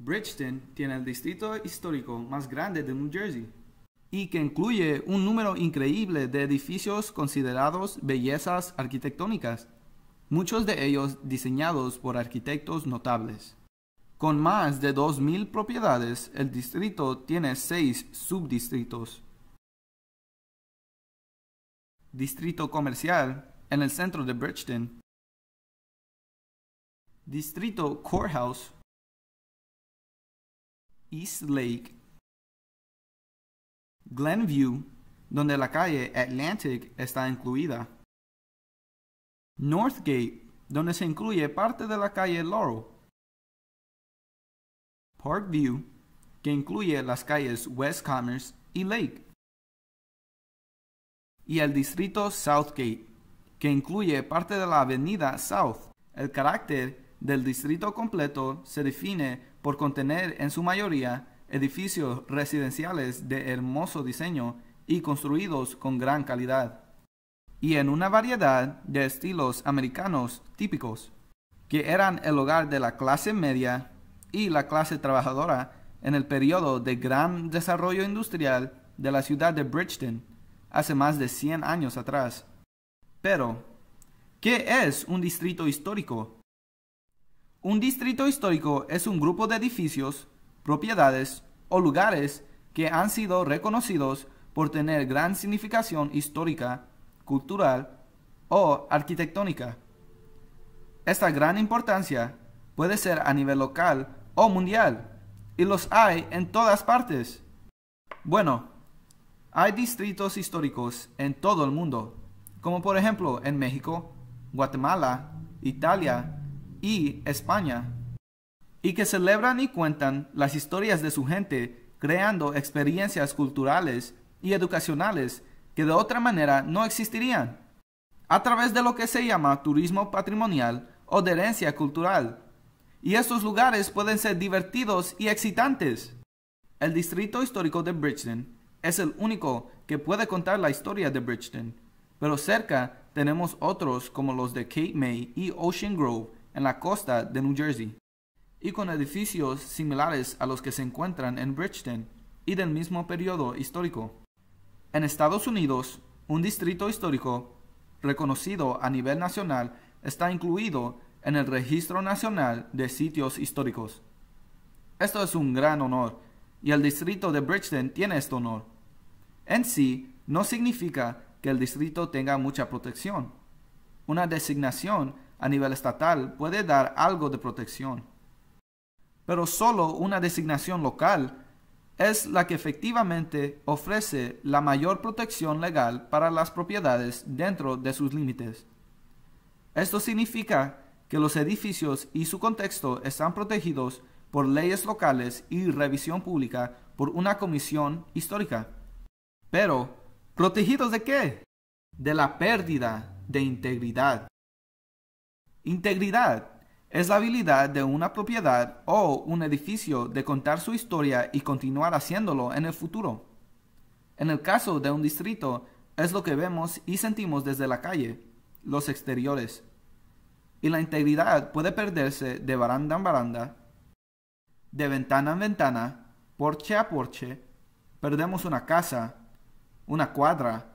Bridgeton tiene el distrito histórico más grande de New Jersey y que incluye un número increíble de edificios considerados bellezas arquitectónicas, muchos de ellos diseñados por arquitectos notables. Con más de 2.000 propiedades, el distrito tiene seis subdistritos. Distrito comercial en el centro de Bridgeton. Distrito Courthouse East Lake, Glenview, donde la calle Atlantic está incluida, Northgate, donde se incluye parte de la calle Laurel, Parkview, que incluye las calles West Commerce y Lake, y el distrito Southgate, que incluye parte de la avenida South. El carácter del distrito completo se define por contener en su mayoría edificios residenciales de hermoso diseño y construidos con gran calidad, y en una variedad de estilos americanos típicos, que eran el hogar de la clase media y la clase trabajadora en el período de gran desarrollo industrial de la ciudad de Bridgeton, hace más de 100 años atrás. Pero, ¿qué es un distrito histórico? Un distrito histórico es un grupo de edificios, propiedades o lugares que han sido reconocidos por tener gran significación histórica, cultural o arquitectónica. Esta gran importancia puede ser a nivel local o mundial y los hay en todas partes. Bueno, hay distritos históricos en todo el mundo, como por ejemplo en México, Guatemala, Italia, y España, y que celebran y cuentan las historias de su gente, creando experiencias culturales y educacionales que de otra manera no existirían, a través de lo que se llama turismo patrimonial o de herencia cultural. Y estos lugares pueden ser divertidos y excitantes. El distrito histórico de Bridgeton es el único que puede contar la historia de Bridgeton, pero cerca tenemos otros como los de Cape May y Ocean Grove en la costa de New Jersey, y con edificios similares a los que se encuentran en Bridgeton y del mismo periodo histórico. En Estados Unidos, un distrito histórico reconocido a nivel nacional está incluido en el Registro Nacional de Sitios Históricos. Esto es un gran honor, y el distrito de Bridgeton tiene este honor. En sí, no significa que el distrito tenga mucha protección. Una designación a nivel estatal puede dar algo de protección. Pero solo una designación local es la que efectivamente ofrece la mayor protección legal para las propiedades dentro de sus límites. Esto significa que los edificios y su contexto están protegidos por leyes locales y revisión pública por una comisión histórica. Pero, ¿protegidos de qué? De la pérdida de integridad. Integridad es la habilidad de una propiedad o un edificio de contar su historia y continuar haciéndolo en el futuro. En el caso de un distrito, es lo que vemos y sentimos desde la calle, los exteriores. Y la integridad puede perderse de baranda en baranda, de ventana en ventana, porche a porche. Perdemos una casa, una cuadra,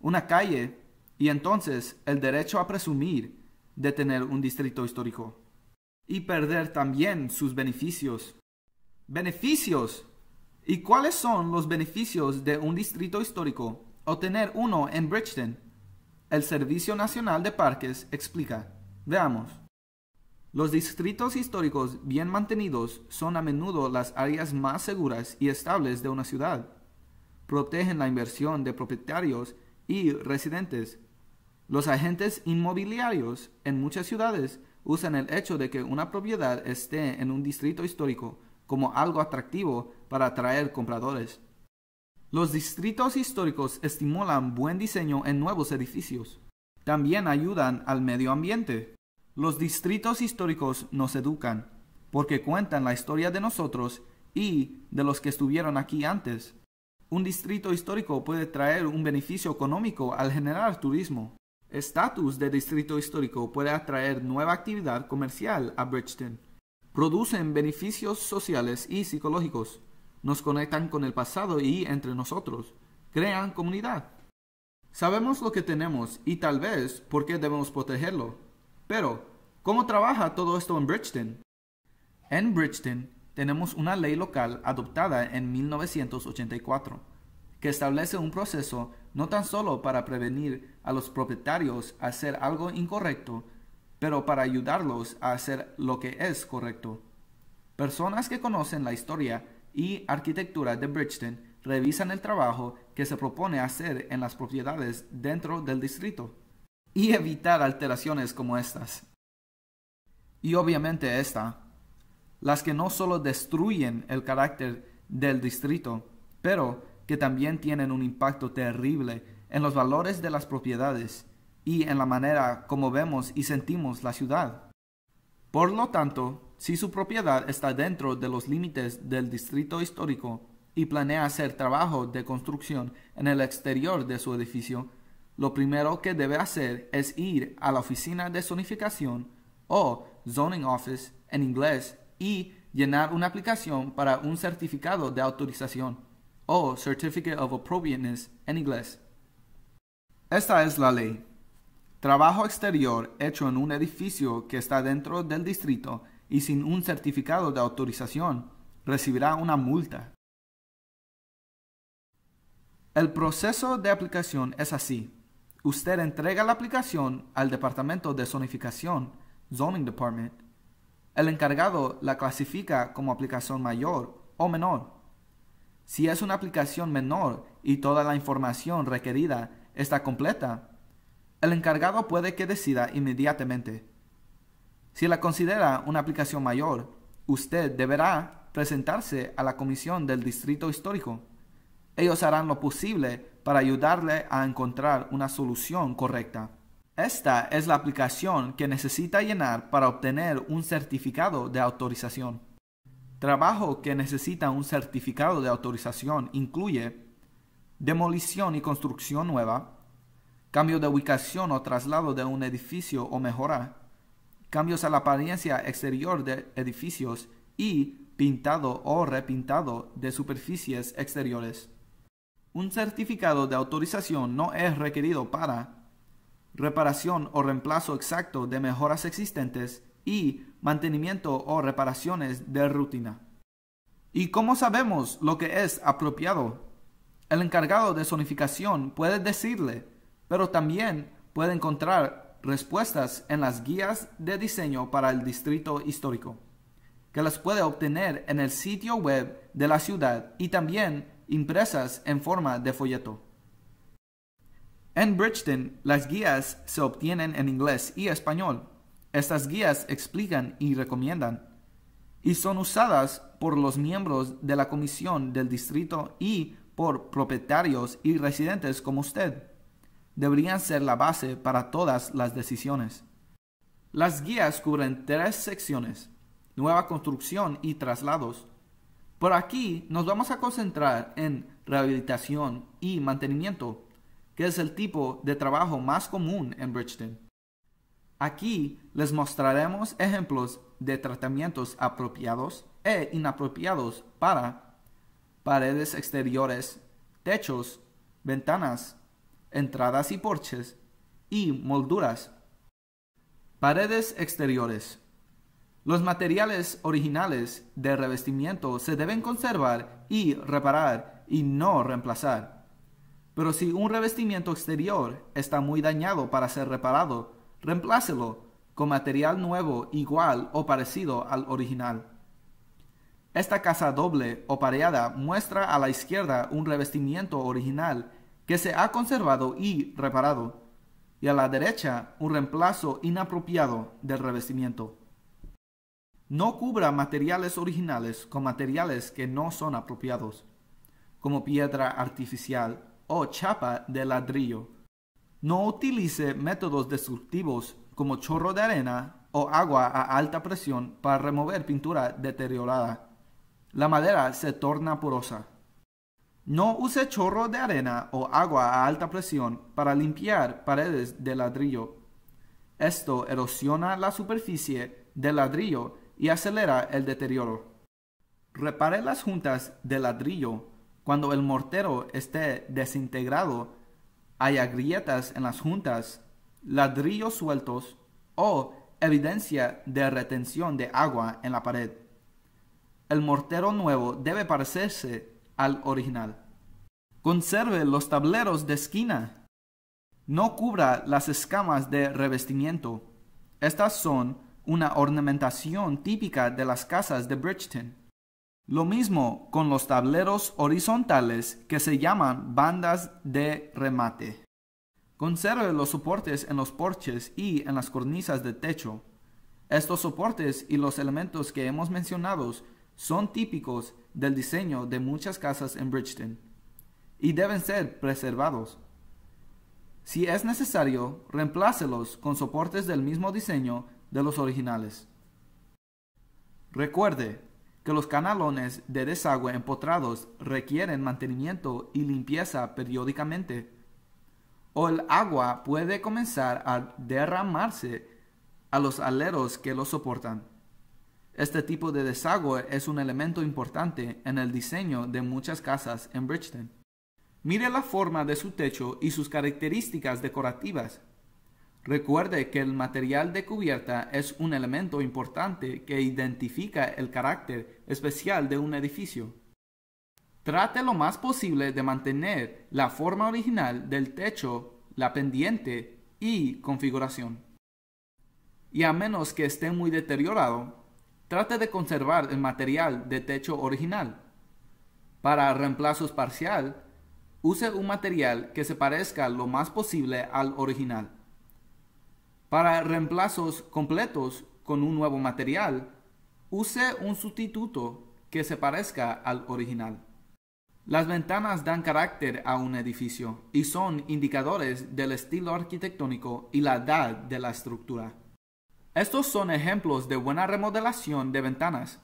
una calle, y entonces el derecho a presumir de tener un distrito histórico y perder también sus beneficios. Beneficios. ¿Y cuáles son los beneficios de un distrito histórico o tener uno en Bridgeton? El Servicio Nacional de Parques explica. Veamos. Los distritos históricos bien mantenidos son a menudo las áreas más seguras y estables de una ciudad. Protegen la inversión de propietarios y residentes los agentes inmobiliarios en muchas ciudades usan el hecho de que una propiedad esté en un distrito histórico como algo atractivo para atraer compradores. Los distritos históricos estimulan buen diseño en nuevos edificios. También ayudan al medio ambiente. Los distritos históricos nos educan, porque cuentan la historia de nosotros y de los que estuvieron aquí antes. Un distrito histórico puede traer un beneficio económico al generar turismo estatus de distrito histórico puede atraer nueva actividad comercial a Bridgeton. Producen beneficios sociales y psicológicos. Nos conectan con el pasado y entre nosotros. Crean comunidad. Sabemos lo que tenemos y tal vez por qué debemos protegerlo. Pero, ¿cómo trabaja todo esto en Bridgeton? En Bridgeton tenemos una ley local adoptada en 1984 que establece un proceso no tan solo para prevenir a los propietarios a hacer algo incorrecto, pero para ayudarlos a hacer lo que es correcto. Personas que conocen la historia y arquitectura de Bridgeton revisan el trabajo que se propone hacer en las propiedades dentro del distrito y evitar alteraciones como estas. Y obviamente esta, las que no solo destruyen el carácter del distrito, pero que también tienen un impacto terrible en los valores de las propiedades y en la manera como vemos y sentimos la ciudad. Por lo tanto, si su propiedad está dentro de los límites del distrito histórico y planea hacer trabajo de construcción en el exterior de su edificio, lo primero que debe hacer es ir a la oficina de zonificación o zoning office en inglés y llenar una aplicación para un certificado de autorización o Certificate of Appropriateness en inglés. Esta es la ley. Trabajo exterior hecho en un edificio que está dentro del distrito y sin un certificado de autorización recibirá una multa. El proceso de aplicación es así. Usted entrega la aplicación al Departamento de Zonificación, Zoning Department. El encargado la clasifica como aplicación mayor o menor si es una aplicación menor y toda la información requerida está completa, el encargado puede que decida inmediatamente. Si la considera una aplicación mayor, usted deberá presentarse a la comisión del distrito histórico. Ellos harán lo posible para ayudarle a encontrar una solución correcta. Esta es la aplicación que necesita llenar para obtener un certificado de autorización. Trabajo que necesita un certificado de autorización incluye demolición y construcción nueva, cambio de ubicación o traslado de un edificio o mejora, cambios a la apariencia exterior de edificios y pintado o repintado de superficies exteriores. Un certificado de autorización no es requerido para reparación o reemplazo exacto de mejoras existentes y mantenimiento o reparaciones de rutina. ¿Y cómo sabemos lo que es apropiado? El encargado de zonificación puede decirle, pero también puede encontrar respuestas en las guías de diseño para el distrito histórico, que las puede obtener en el sitio web de la ciudad y también impresas en forma de folleto. En Bridgeton, las guías se obtienen en inglés y español, estas guías explican y recomiendan y son usadas por los miembros de la comisión del distrito y por propietarios y residentes como usted. Deberían ser la base para todas las decisiones. Las guías cubren tres secciones, nueva construcción y traslados. Por aquí nos vamos a concentrar en rehabilitación y mantenimiento, que es el tipo de trabajo más común en Bridgeton. Aquí les mostraremos ejemplos de tratamientos apropiados e inapropiados para paredes exteriores, techos, ventanas, entradas y porches y molduras. Paredes exteriores. Los materiales originales de revestimiento se deben conservar y reparar y no reemplazar. Pero si un revestimiento exterior está muy dañado para ser reparado, reemplácelo con material nuevo igual o parecido al original. Esta casa doble o pareada muestra a la izquierda un revestimiento original que se ha conservado y reparado, y a la derecha un reemplazo inapropiado del revestimiento. No cubra materiales originales con materiales que no son apropiados, como piedra artificial o chapa de ladrillo no utilice métodos destructivos como chorro de arena o agua a alta presión para remover pintura deteriorada. La madera se torna porosa. No use chorro de arena o agua a alta presión para limpiar paredes de ladrillo. Esto erosiona la superficie del ladrillo y acelera el deterioro. Repare las juntas de ladrillo cuando el mortero esté desintegrado hay grietas en las juntas, ladrillos sueltos o evidencia de retención de agua en la pared. El mortero nuevo debe parecerse al original. Conserve los tableros de esquina. No cubra las escamas de revestimiento. Estas son una ornamentación típica de las casas de Bridgeton. Lo mismo con los tableros horizontales que se llaman bandas de remate. Conserve los soportes en los porches y en las cornisas de techo. Estos soportes y los elementos que hemos mencionado son típicos del diseño de muchas casas en Bridgeton y deben ser preservados. Si es necesario, reemplácelos con soportes del mismo diseño de los originales. Recuerde, que los canalones de desagüe empotrados requieren mantenimiento y limpieza periódicamente, o el agua puede comenzar a derramarse a los aleros que lo soportan. Este tipo de desagüe es un elemento importante en el diseño de muchas casas en Bridgeton. Mire la forma de su techo y sus características decorativas. Recuerde que el material de cubierta es un elemento importante que identifica el carácter especial de un edificio. Trate lo más posible de mantener la forma original del techo, la pendiente y configuración. Y a menos que esté muy deteriorado, trate de conservar el material de techo original. Para reemplazos parcial, use un material que se parezca lo más posible al original. Para reemplazos completos con un nuevo material, use un sustituto que se parezca al original. Las ventanas dan carácter a un edificio y son indicadores del estilo arquitectónico y la edad de la estructura. Estos son ejemplos de buena remodelación de ventanas.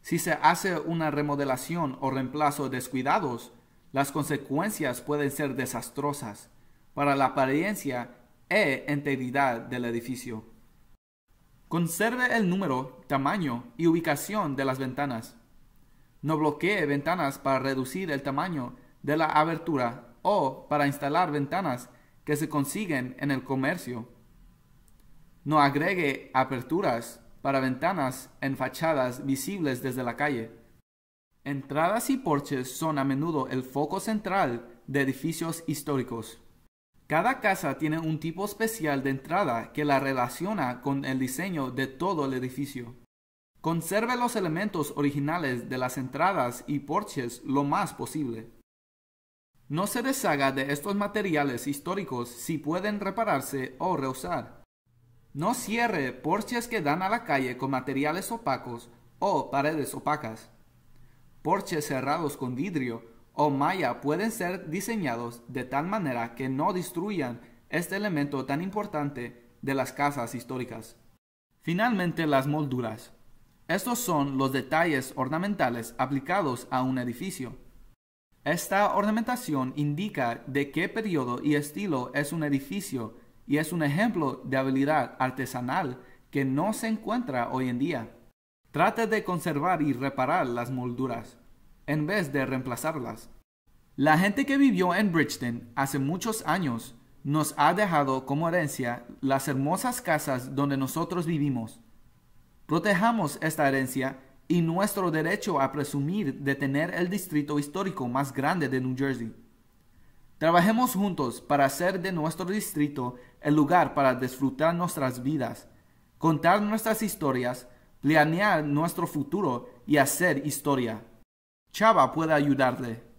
Si se hace una remodelación o reemplazo descuidados, las consecuencias pueden ser desastrosas para la apariencia e integridad del edificio. Conserve el número, tamaño y ubicación de las ventanas. No bloquee ventanas para reducir el tamaño de la abertura o para instalar ventanas que se consiguen en el comercio. No agregue aperturas para ventanas en fachadas visibles desde la calle. Entradas y porches son a menudo el foco central de edificios históricos. Cada casa tiene un tipo especial de entrada que la relaciona con el diseño de todo el edificio. Conserve los elementos originales de las entradas y porches lo más posible. No se deshaga de estos materiales históricos si pueden repararse o reusar. No cierre porches que dan a la calle con materiales opacos o paredes opacas. Porches cerrados con vidrio o malla pueden ser diseñados de tal manera que no destruyan este elemento tan importante de las casas históricas. Finalmente, las molduras. Estos son los detalles ornamentales aplicados a un edificio. Esta ornamentación indica de qué periodo y estilo es un edificio y es un ejemplo de habilidad artesanal que no se encuentra hoy en día. Trate de conservar y reparar las molduras en vez de reemplazarlas. La gente que vivió en Bridgeton hace muchos años nos ha dejado como herencia las hermosas casas donde nosotros vivimos. Protejamos esta herencia y nuestro derecho a presumir de tener el distrito histórico más grande de New Jersey. Trabajemos juntos para hacer de nuestro distrito el lugar para disfrutar nuestras vidas, contar nuestras historias, planear nuestro futuro y hacer historia. Chava puede ayudarle.